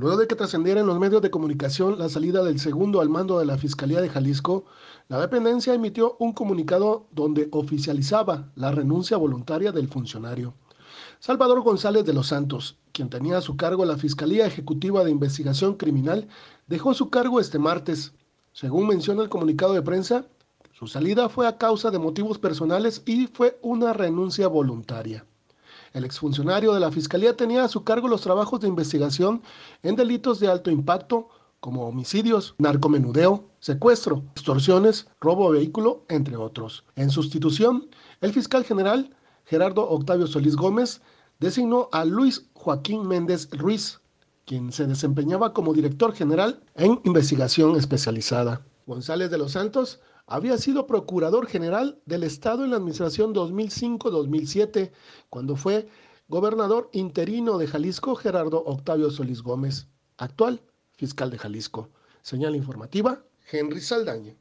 Luego de que trascendiera en los medios de comunicación la salida del segundo al mando de la Fiscalía de Jalisco, la dependencia emitió un comunicado donde oficializaba la renuncia voluntaria del funcionario. Salvador González de los Santos, quien tenía a su cargo la Fiscalía Ejecutiva de Investigación Criminal, dejó su cargo este martes. Según menciona el comunicado de prensa, su salida fue a causa de motivos personales y fue una renuncia voluntaria. El exfuncionario de la Fiscalía tenía a su cargo los trabajos de investigación en delitos de alto impacto como homicidios, narcomenudeo, secuestro, extorsiones, robo de vehículo, entre otros. En sustitución, el fiscal general Gerardo Octavio Solís Gómez designó a Luis Joaquín Méndez Ruiz, quien se desempeñaba como director general en investigación especializada. González de los Santos había sido procurador general del Estado en la administración 2005-2007, cuando fue gobernador interino de Jalisco Gerardo Octavio Solís Gómez, actual fiscal de Jalisco. Señal informativa, Henry Saldaña.